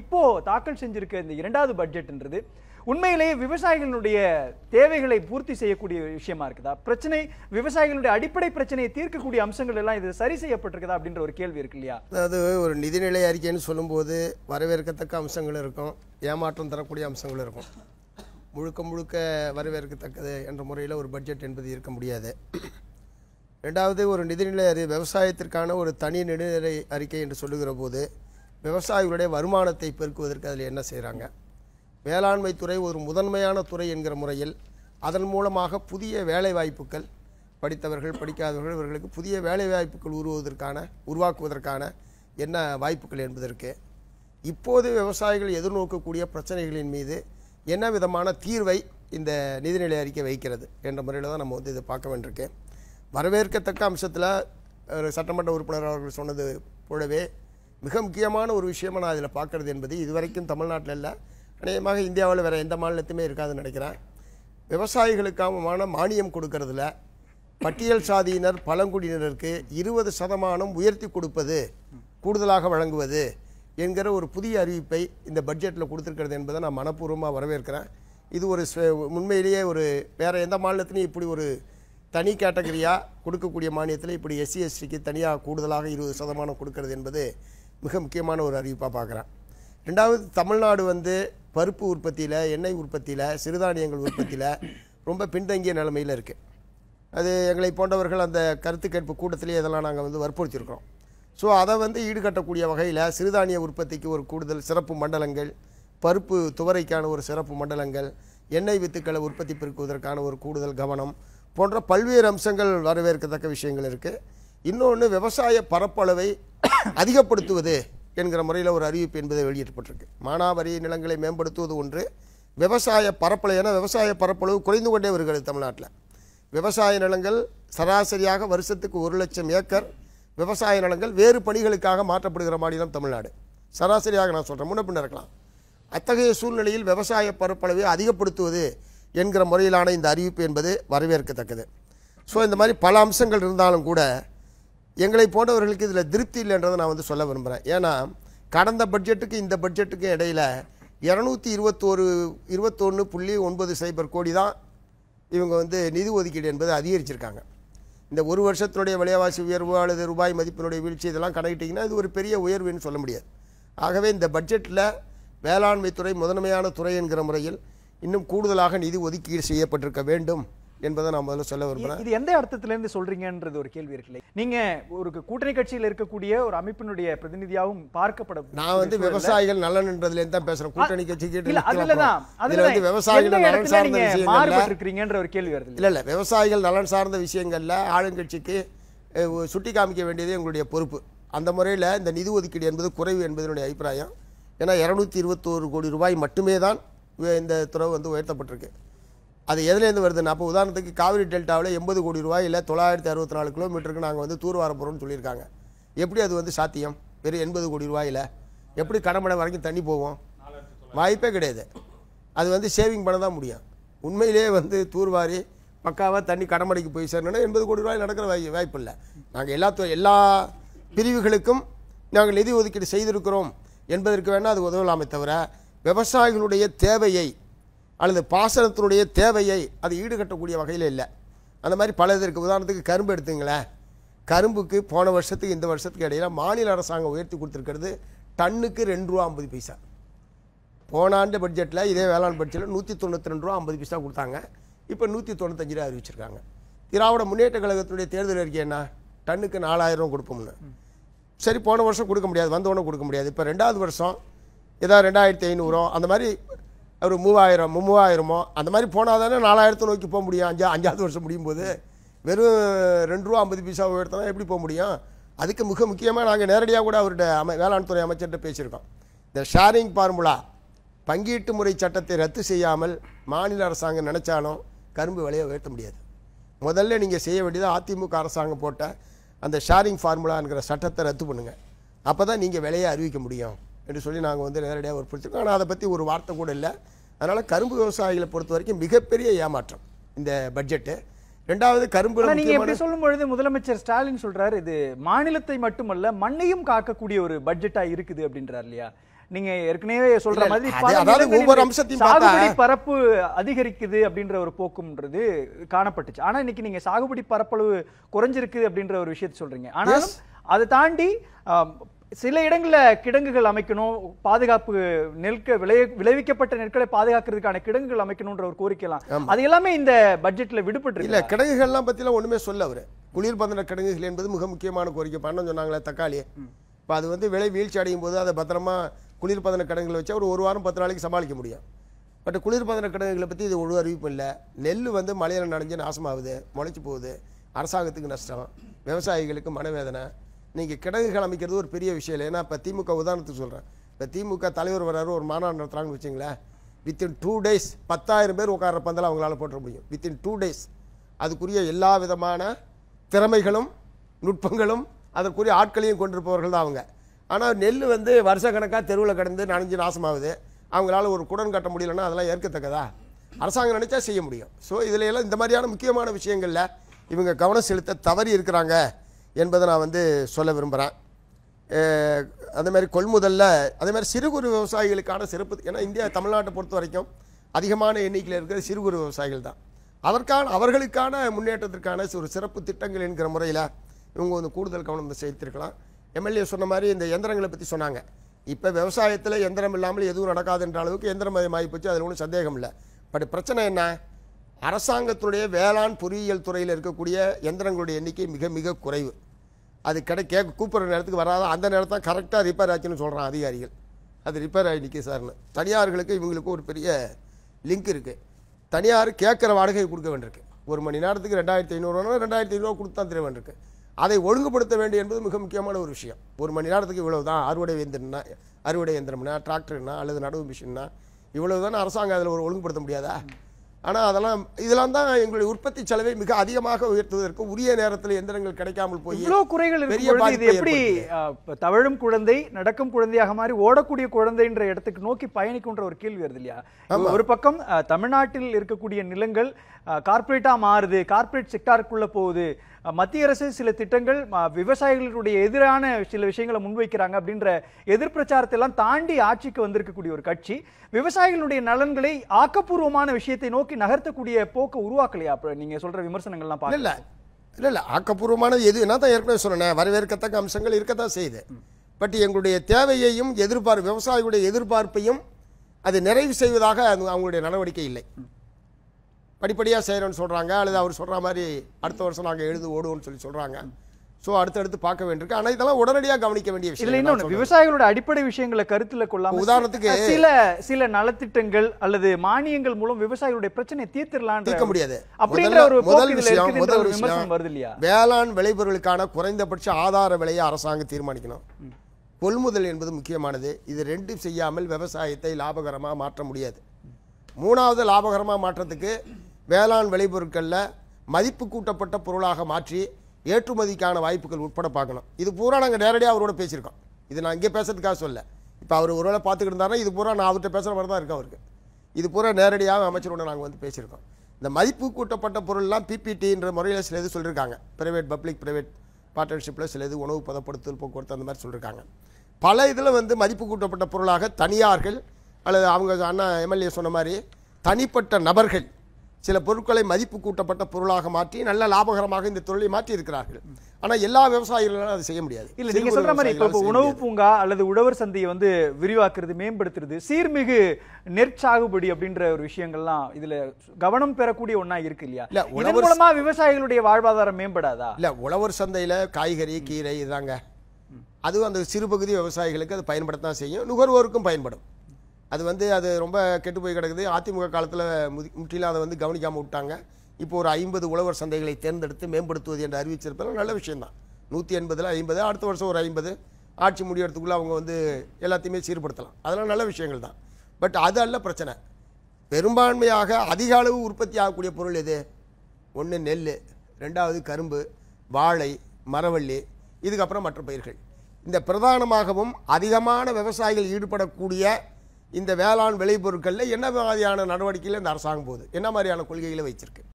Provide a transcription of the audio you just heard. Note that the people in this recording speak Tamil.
இப்போ தாக்கல் செஞ்சிருக்க இந்த இரண்டாவது பட்ஜெட்ன்றது உண்மையிலேயே விவசாயிகளுடைய தேவைகளை பூர்த்தி செய்யக்கூடிய விஷயமா இருக்குதா பிரச்சனை விவசாயிகளுடைய அடிப்படை பிரச்சனையை தீர்க்கக்கூடிய அம்சங்கள் எல்லாம் இது சரி செய்யப்பட்டிருக்குதா அப்படின்ற ஒரு கேள்வி இருக்கு இல்லையா அதாவது ஒரு நிதிநிலை அறிக்கைன்னு சொல்லும்போது வரவேற்கத்தக்க அம்சங்கள் இருக்கும் ஏமாற்றம் தரக்கூடிய அம்சங்கள் இருக்கும் முழுக்க முழுக்க வரவேற்கத்தக்கது என்ற முறையில் ஒரு பட்ஜெட் என்பது இருக்க முடியாது ரெண்டாவது ஒரு நிதிநிலை அறி விவசாயத்திற்கான ஒரு தனி நிதிநிலை அறிக்கை என்று சொல்லுகிற போது விவசாயிகளுடைய வருமானத்தை பெருக்குவதற்கு அதில் என்ன செய்கிறாங்க வேளாண்மை துறை ஒரு முதன்மையான துறை என்கிற முறையில் அதன் மூலமாக புதிய வேலைவாய்ப்புகள் படித்தவர்கள் படிக்காதவர்கள் இவர்களுக்கு புதிய வேலைவாய்ப்புகள் உருவதற்கான உருவாக்குவதற்கான என்ன வாய்ப்புகள் என்பதற்கு இப்போது விவசாயிகள் எதிர்நோக்கக்கூடிய பிரச்சனைகளின் மீது என்ன விதமான தீர்வை இந்த நிதிநிலை அறிக்கை வைக்கிறது என்ற முறையில் தான் நம்ம வந்து இதை பார்க்க வேண்டியிருக்கு வரவேற்கத்தக்க அம்சத்தில் சட்டமன்ற உறுப்பினர் அவர்கள் சொன்னது போலவே மிக முக்கியமான ஒரு விஷயமாக நான் அதில் பார்க்குறது என்பது இதுவரைக்கும் தமிழ்நாட்டில் இல்லை அநேகமாக இந்தியாவில் வேறு எந்த மாநிலத்துமே இருக்காதுன்னு நினைக்கிறேன் விவசாயிகளுக்கான மானியம் கொடுக்கறதுல பட்டியல் சாதியினர் பழங்குடியினருக்கு இருபது சதமானம் உயர்த்தி கொடுப்பது கூடுதலாக வழங்குவது என்கிற ஒரு புதிய அறிவிப்பை இந்த பட்ஜெட்டில் கொடுத்துருக்கிறது என்பதை நான் மனப்பூர்வமாக வரவேற்கிறேன் இது ஒரு உண்மையிலேயே ஒரு வேறு எந்த மாநிலத்திலையும் இப்படி ஒரு தனி கேட்டகரியாக கொடுக்கக்கூடிய மானியத்தில் இப்படி எஸ்சி எஸ்டிக்கு தனியாக கூடுதலாக இருபது சதமானம் கொடுக்கறது என்பது மிக முக்கியமான ஒரு அறிவிப்பாக பார்க்குறேன் ரெண்டாவது தமிழ்நாடு வந்து பருப்பு உற்பத்தியில் எண்ணெய் உற்பத்தியில் சிறுதானியங்கள் உற்பத்தியில் ரொம்ப பின்தங்கிய நிலைமையில் இருக்குது அது எங்களை போன்றவர்கள் அந்த கருத்து கேட்பு கூட்டத்திலேயே இதெல்லாம் நாங்கள் வந்து வற்புறுத்தியிருக்கிறோம் ஸோ அதை வந்து ஈடுகட்டக்கூடிய வகையில் சிறுதானிய உற்பத்திக்கு ஒரு கூடுதல் சிறப்பு மண்டலங்கள் பருப்பு துவரைக்கான ஒரு சிறப்பு மண்டலங்கள் எண்ணெய் வித்துக்களை உற்பத்தி பெருக்குவதற்கான ஒரு கூடுதல் கவனம் போன்ற பல்வேறு அம்சங்கள் வரவேற்கத்தக்க விஷயங்கள் இருக்குது இன்னொன்று விவசாய பரப்பளவை அதிகப்படுத்துவது என்கிற முறையில் ஒரு அறிவிப்பு என்பதை வெளியிடப்பட்டிருக்கு மானாவரி நிலங்களை மேம்படுத்துவது ஒன்று விவசாய பரப்பளவு ஏன்னா விவசாய பரப்பளவு குறைந்து கொண்டே வருகிறது தமிழ்நாட்டில் விவசாய நிலங்கள் சராசரியாக வருஷத்துக்கு ஒரு லட்சம் ஏக்கர் விவசாய நிலங்கள் வேறு பணிகளுக்காக மாற்றப்படுகிற மாநிலம் தமிழ்நாடு சராசரியாக நான் சொல்கிறேன் முன்ன பின்ன இருக்கலாம் அத்தகைய சூழ்நிலையில் விவசாய பரப்பளவை அதிகப்படுத்துவது என்கிற முறையிலான இந்த அறிவிப்பு என்பது வரவேற்கத்தக்கது ஸோ இந்த மாதிரி பல அம்சங்கள் இருந்தாலும் கூட எங்களை போன்றவர்களுக்கு இதில் திருப்தி இல்லைன்றதை நான் வந்து சொல்ல விரும்புகிறேன் ஏன்னா கடந்த பட்ஜெட்டுக்கு இந்த பட்ஜெட்டுக்கு இடையில் இரநூத்தி இருபத்தோரு இருபத்தொன்று புள்ளி ஒன்பது சைபர் கோடி தான் இவங்க வந்து நிதி ஒதுக்கீடு என்பது அதிகரிச்சிருக்காங்க இந்த ஒரு வருஷத்தினுடைய விலைவாசி உயர்வு அல்லது ரூபாய் மதிப்பினுடைய வீழ்ச்சி இதெல்லாம் கணக்கிட்டிங்கன்னா இது ஒரு பெரிய உயர்வுன்னு சொல்ல முடியாது ஆகவே இந்த பட்ஜெட்டில் வேளாண்மை துறை முதன்மையான துறை என்கிற முறையில் இன்னும் கூடுதலாக நிதி ஒதுக்கீடு செய்யப்பட்டிருக்க வேண்டும் என்பதை நான் முதல்ல சொல்ல விரும்புகிறேன் இது எந்த அர்த்தத்திலேருந்து சொல்றீங்கன்றது ஒரு கேள்வி இருக்குல்ல நீங்க ஒரு கூட்டணி கட்சியில் இருக்கக்கூடிய ஒரு அமைப்பினுடைய பிரதிநிதியாகவும் பார்க்கப்பட நான் வந்து விவசாயிகள் நலன் என்பதுலேருந்து தான் பேசுறேன் கூட்டணி கட்சி கேட்டு அதில் வந்து விவசாயிகள் நலன் சார்ந்த இருக்கிறீங்கன்ற ஒரு கேள்வி வருது இல்ல இல்ல விவசாயிகள் நலன் சார்ந்த விஷயங்கள்ல ஆளுங்கட்சிக்கு சுட்டி காமிக்க வேண்டியது எங்களுடைய பொறுப்பு அந்த முறையில் இந்த நிதி ஒதுக்கீடு என்பது குறைவு என்பதனுடைய அபிப்பிராயம் ஏன்னா இரநூத்தி இருபத்தோரு கோடி ரூபாய் மட்டுமே தான் இந்த துறை வந்து உயர்த்தப்பட்டிருக்கு அது எதுலேருந்து வருதுன்னு அப்போ உதாரணத்துக்கு காவிரி டெல்டாவில் எண்பது கோடி ரூபாய் இல்லை தொள்ளாயிரத்தி அறுபத்தி நாலு கிலோமீட்டருக்கு நாங்கள் வந்து தூர்வார போகிறோம்னு சொல்லியிருக்காங்க எப்படி அது வந்து சாத்தியம் வெறும் எண்பது கோடி ரூபாயில் எப்படி கடம்படை வரைக்கும் தண்ணி போவோம் வாய்ப்பே கிடையாது அது வந்து சேவிங் பண்ண தான் முடியும் உண்மையிலேயே வந்து தூர்வாரி பக்காவாக தண்ணி கடமடைக்கு போய் சேரணும்னா எண்பது கோடி ரூபாய் நடக்கிற வாய் வாய்ப்பு இல்லை நாங்கள் எல்லா எல்லா பிரிவுகளுக்கும் நாங்கள் நிதி ஒதுக்கீடு செய்திருக்கிறோம் என்பதற்கு வேணால் அது உதவலாமே தவிர விவசாயிகளுடைய தேவையை அல்லது பாசனத்தினுடைய தேவையை அது ஈடுகட்டக்கூடிய வகையில் இல்லை அந்த மாதிரி இது இருக்குது உதாரணத்துக்கு கரும்பு எடுத்துங்களேன் கரும்புக்கு போன வருஷத்துக்கு இந்த வருஷத்துக்கு இடையில் மாநில அரசாங்கம் உயர்த்தி கொடுத்துருக்கிறது டன்னுக்கு ரெண்டு ரூபா ஐம்பது பைசா போன ஆண்டு பட்ஜெட்டில் இதே வேளாண் பட்ஜெட்டில் நூற்றி தொண்ணூற்றி ரெண்டு ரூபா ஐம்பது பைசா கொடுத்தாங்க இப்போ நூற்றி தொண்ணூத்தஞ்சு ரூபா அறிவிச்சிருக்காங்க திராவிட முன்னேற்ற கழகத்தினுடைய தேர்தல் அறிக்கை என்ன டன்னுக்கு நாலாயிரம் ரூபா கொடுப்போம்னு சரி போன வருஷம் கொடுக்க முடியாது வந்தவொன்னே கொடுக்க முடியாது இப்போ ரெண்டாவது வருஷம் ஏதாவது ரெண்டாயிரத்தி ஐநூறு அந்த மாதிரி ஒரு மூவாயிரம் மூவாயிரமோ அந்த மாதிரி போனால் தானே நாலாயிரத்தை நோக்கி போக முடியும் அஞ்சா அஞ்சாவது வருஷம் முடியும் போது வெறும் ரெண்டு ரூபா ஐம்பது பைசா உயர்த்தனா எப்படி போக முடியும் அதுக்கு மிக முக்கியமாக நாங்கள் நேரடியாக கூட அவர்கிட்ட அமை வேளாண்துறை அமைச்சர்கிட்ட பேசியிருக்கோம் இந்த ஷேரிங் ஃபார்முலா பங்கீட்டு முறை சட்டத்தை ரத்து செய்யாமல் மாநில அரசாங்கம் நினச்சாலும் கரும்பு விலையை உயர்த்த முடியாது முதல்ல நீங்கள் செய்ய வேண்டியது அதிமுக அரசாங்கம் போட்ட அந்த ஷேரிங் ஃபார்முலாங்கிற சட்டத்தை ரத்து பண்ணுங்கள் அப்போ தான் நீங்கள் விலையை அறிவிக்க முடியும் என்று சொல்லி நாங்கள் வந்து நேரடியாக வற்புறுத்திருக்கோம் ஆனால் அதை பற்றி ஒரு வார்த்தை கூட இல்லை அதனால் கரும்பு விவசாயிகளை பொறுத்த வரைக்கும் மிகப்பெரிய ஏமாற்றம் இந்த பட்ஜெட்டு ரெண்டாவது கரும்பு நீங்க எப்படி சொல்லும் பொழுது முதலமைச்சர் ஸ்டாலின் சொல்றாரு இது மாநிலத்தை மட்டுமல்ல மண்ணையும் காக்கக்கூடிய ஒரு பட்ஜெட்டா இருக்குது அப்படின்றார் இல்லையா நீங்க ஏற்கனவே சொல்ற மாதிரி அதாவது ஒவ்வொரு அம்சத்தையும் சாகுபடி பரப்பு அதிகரிக்குது அப்படின்ற ஒரு போக்கும்ன்றது காணப்பட்டுச்சு ஆனா இன்னைக்கு நீங்க சாகுபடி பரப்பளவு குறைஞ்சிருக்கு அப்படின்ற ஒரு விஷயத்தை சொல்றீங்க ஆனாலும் அதை தாண்டி சில இடங்களில் கிடங்குகள் அமைக்கணும் பாதுகாப்பு நெல்க விளை விளைவிக்கப்பட்ட நெற்களை பாதுகாக்கிறதுக்கான கிடங்குகள் அமைக்கணும்ன்ற ஒரு கோரிக்கைலாம் அது எல்லாமே இந்த பட்ஜெட்டில் விடுபட்டு இல்லை கிடங்குகள்லாம் பற்றிலாம் ஒன்றுமே சொல்ல அவர் குளிர்பந்தன கிடங்குகள் என்பது மிக முக்கியமான கோரிக்கை பண்ணணும் சொன்னாங்களே தக்காளி இப்போ அது வந்து விலை வீழ்ச்சி அடையும் போது அதை பத்திரமா குளிர்பதன கிடங்குகளை வச்சு அவர் ஒரு வாரம் பத்து நாளைக்கு சமாளிக்க முடியும் பட் குளிர்பதன கிடங்குகளை பற்றி இது ஒரு அறிவிப்பு இல்லை நெல் வந்து மலையில நனைஞ்சு நாசமாகுது முளைச்சி போகுது அரசாங்கத்துக்கு நஷ்டம் விவசாயிகளுக்கு மனவேதனை நீங்கள் கிடங்குகள் அமைக்கிறது ஒரு பெரிய விஷயம் இல்லை ஏன்னா இப்போ திமுக உதாரணத்துக்கு சொல்கிறேன் இப்போ திமுக தலைவர் வர்றாரு ஒரு மாநாடு நடத்துகிறாங்கன்னு வச்சிங்களேன் வித்தின் டூ டேஸ் பத்தாயிரம் பேர் உட்கார பந்தல் அவங்களால போட்ட முடியும் வித்தின் டூ டேஸ் அதுக்குரிய எல்லா விதமான திறமைகளும் நுட்பங்களும் அதற்குரிய ஆட்களையும் கொண்டிருப்பவர்கள் தான் அவங்க ஆனால் நெல் வந்து வருஷ கணக்காக தெருவில் கிடந்து நனைஞ்சு நாசமாகுது அவங்களால ஒரு குடன் கட்ட முடியலன்னா அதெல்லாம் ஏற்கத்தக்கதா அரசாங்கம் நினச்சா செய்ய முடியும் ஸோ இதுல எல்லாம் இந்த மாதிரியான முக்கியமான விஷயங்களில் இவங்க கவனம் செலுத்த தவறி இருக்கிறாங்க என்பதை நான் வந்து சொல்ல விரும்புகிறேன் அதேமாதிரி கொள்முதலில் அதேமாதிரி சிறு குறு விவசாயிகளுக்கான சிறப்பு ஏன்னா இந்தியா தமிழ்நாட்டை பொறுத்த வரைக்கும் அதிகமான எண்ணிக்கையில் இருக்கிற சிறு குறு விவசாயிகள் தான் அதற்கான அவர்களுக்கான முன்னேற்றத்திற்கான ஒரு சிறப்பு திட்டங்கள் என்கிற முறையில் இவங்க வந்து கூடுதல் கவனம் செலுத்திருக்கலாம் எம்எல்ஏ சொன்ன மாதிரி இந்த எந்திரங்களை பற்றி சொன்னாங்க இப்போ விவசாயத்தில் எந்திரம் இல்லாமல் எதுவும் நடக்காதுன்ற அளவுக்கு எந்திரம் போச்சு அதில் ஒன்றும் சந்தேகம் இல்லை பட் பிரச்சனை என்ன அரசாங்கத்துடைய வேளாண் பொறியியல் துறையில் இருக்கக்கூடிய எந்திரங்களுடைய எண்ணிக்கை மிக மிக குறைவு அது கேட்க கூப்பிட்ற நேரத்துக்கு வராத அந்த தான் கரெக்டாக ரிப்பேர் ஆச்சுன்னு சொல்கிறான் அதிகாரிகள் அது ரிப்பேர் ஆகி நிற்க சார்னு தனியார்களுக்கு இவங்களுக்கு ஒரு பெரிய லிங்க் இருக்குது தனியார் கேட்குற வாடகை கொடுக்க வேண்டியிருக்கு ஒரு மணி நேரத்துக்கு ரெண்டாயிரத்தி ஐநூறுரூவா ரெண்டாயிரத்தி ஐநூறுவா கொடுத்து தான் தர வேண்டியிருக்கு அதை ஒழுங்குபடுத்த வேண்டும் என்பது மிக முக்கியமான ஒரு விஷயம் ஒரு மணி நேரத்துக்கு இவ்வளோ தான் அறுவடை இயந்திரம்னா அறுவடை இயந்திரம்னா டிராக்டர்னா அல்லது நடவு மிஷின்னா இவ்வளவு தானே அரசாங்கம் அதில் ஒரு ஒழுங்குபடுத்த முடியாதா ஆனால் அதெல்லாம் இதெல்லாம் தான் எங்களுடைய உற்பத்தி செலவை மிக அதிகமாக உயர்த்துவதற்கு உரிய நேரத்தில் இயந்திரங்கள் கிடைக்காமல் போய் இவ்வளோ குறைகள் பெரிய இது எப்படி தவழும் குழந்தை நடக்கும் குழந்தையாக மாதிரி ஓடக்கூடிய குழந்தைன்ற இடத்துக்கு நோக்கி பயணிக்கும்ன்ற ஒரு கேள்வி வருது இல்லையா ஒரு பக்கம் தமிழ்நாட்டில் இருக்கக்கூடிய நிலங்கள் கார்பரேட்டாக மாறுது கார்ப்பரேட் செக்டாருக்குள்ளே போகுது மத்திய அரசு சில திட்டங்கள் விவசாயிகளுடைய எதிரான சில விஷயங்களை முன்வைக்கிறாங்க அப்படின்ற எதிர்பிரச்சாரத்தை எல்லாம் தாண்டி ஆட்சிக்கு வந்திருக்கக்கூடிய ஒரு கட்சி விவசாயிகளுடைய நலன்களை ஆக்கப்பூர்வமான விஷயத்தை நோக்கி நகர்த்தக்கூடிய போக்கை உருவாக்கலையா நீங்க சொல்ற விமர்சனங்கள்லாம் பார்க்கல இல்லை இல்ல ஆக்கப்பூர்வமானது எது என்ன தான் ஏற்கனவே சொன்னேன் வரவேற்கத்தக்க அம்சங்கள் இருக்கத்தான் செய்யுது பட் எங்களுடைய தேவையையும் எதிர்பார்ப்பு விவசாயிகளுடைய எதிர்பார்ப்பையும் அது நிறைவு செய்வதாக அவங்களுடைய நடவடிக்கை இல்லை படிப்படியாக செய்கிறோன்னு சொல்கிறாங்க அல்லது அவர் சொல்கிற மாதிரி அடுத்த வருஷம் நாங்கள் எழுது ஓடுவோம்னு சொல்லி சொல்கிறாங்க ஸோ அடுத்தடுத்து பார்க்க வேண்டியிருக்கு ஆனால் இதெல்லாம் உடனடியாக கவனிக்க வேண்டிய விஷயம் இன்னொன்று விவசாயிகளோட அடிப்படை விஷயங்களை கருத்தில் கொள்ளாம உதாரணத்துக்கு சில சில நலத்திட்டங்கள் அல்லது மானியங்கள் மூலம் விவசாயிகளுடைய பிரச்சனையை தீர்த்திடலாம் தீர்க்க முடியாது அப்படிங்கிற ஒரு முதல் விஷயம் முதல் வருது இல்லையா வேளாண் விளைபொருளுக்கான குறைந்தபட்ச ஆதார விலையை அரசாங்கம் தீர்மானிக்கணும் கொள்முதல் என்பது முக்கியமானது இது ரெண்டும் செய்யாமல் விவசாயத்தை லாபகரமாக மாற்ற முடியாது மூணாவது லாபகரமாக மாற்றத்துக்கு வேளாண் விளைபொருட்களில் மதிப்பு கூட்டப்பட்ட பொருளாக மாற்றி ஏற்றுமதிக்கான வாய்ப்புகள் உட்பட பார்க்கணும் இது பூரா நாங்கள் நேரடியாக அவரோட பேசியிருக்கோம் இது நான் இங்கே பேசுறதுக்காக சொல்ல இப்போ அவர் ஒருவேளை பார்த்துக்கிட்டு இருந்தாருன்னா இது பூரா நான் அவர்கிட்ட பேசுகிற மாதிரி தான் இருக்கு அவருக்கு இது பூரா நேரடியாக அமைச்சரோட நாங்கள் வந்து பேசியிருக்கோம் இந்த மதிப்பு கூட்டப்பட்ட பொருள்லாம் பிபிடின்ற முறையில் சில இது சொல்லியிருக்காங்க ப்ரைவேட் பப்ளிக் ப்ரைவேட் பார்ட்னர்ஷிப்பில் சில இது உணவு பதப்படுத்தல் போக்குவரத்து அந்த மாதிரி சொல்லியிருக்காங்க பல இதில் வந்து மதிப்பு கூட்டப்பட்ட பொருளாக தனியார்கள் அல்லது அவங்க அண்ணா எம்எல்ஏ சொன்ன மாதிரி தனிப்பட்ட நபர்கள் சில பொருட்களை மதிப்பு கூட்டப்பட்ட பொருளாக மாற்றி நல்ல லாபகரமாக இந்த தொழிலை மாற்றி இருக்கிறார்கள் ஆனால் எல்லா விவசாயிகளாலும் அதை செய்ய முடியாது இல்லை நீங்கள் சொல்கிற மாதிரி இப்போ உணவு பூங்கா அல்லது உழவர் சந்தையை வந்து விரிவாக்குறது மேம்படுத்துறது சீர்மிகு நெற்சாகுபடி அப்படின்ற ஒரு விஷயங்கள்லாம் இதில் கவனம் பெறக்கூடிய ஒன்றா இருக்கு இல்லையா இல்லை உழவர் மூலமாக விவசாயிகளுடைய வாழ்வாதாரம் மேம்படாதா இல்லை உழவர் சந்தையில் காய்கறி கீரை இதுதாங்க அதுவும் அந்த சிறுபகுதி விவசாயிகளுக்கு அது தான் செய்யும் நுகர்வோருக்கும் பயன்படும் அது வந்து அது ரொம்ப கெட்டு போய் கிடக்குது அதிமுக காலத்தில் முதி முற்றிலும் அதை வந்து கவனிக்காமல் விட்டாங்க இப்போ ஒரு ஐம்பது உழவர் சந்தைகளை தேர்ந்தெடுத்து மேம்படுத்துவது என்று அறிவிச்சிருப்பதில் நல்ல விஷயம்தான் நூற்றி எண்பதில் ஐம்பது அடுத்த வருஷம் ஒரு ஐம்பது ஆட்சி முடியறதுக்குள்ளே அவங்க வந்து எல்லாத்தையுமே சீர்படுத்தலாம் அதெல்லாம் நல்ல விஷயங்கள் தான் பட் அது அல்ல பிரச்சனை பெரும்பான்மையாக அதிக அளவு உற்பத்தி ஆகக்கூடிய பொருள் எது ஒன்று நெல் ரெண்டாவது கரும்பு வாழை மரவள்ளி இதுக்கப்புறம் மற்ற பயிர்கள் இந்த பிரதானமாகவும் அதிகமான விவசாயிகள் ஈடுபடக்கூடிய இந்த வேளாண் விளைபொருட்களில் என்ன மாதிரியான நடவடிக்கையில் இந்த அரசாங்கம் போகுது என்ன மாதிரியான கொள்கைகளை வச்சிருக்கு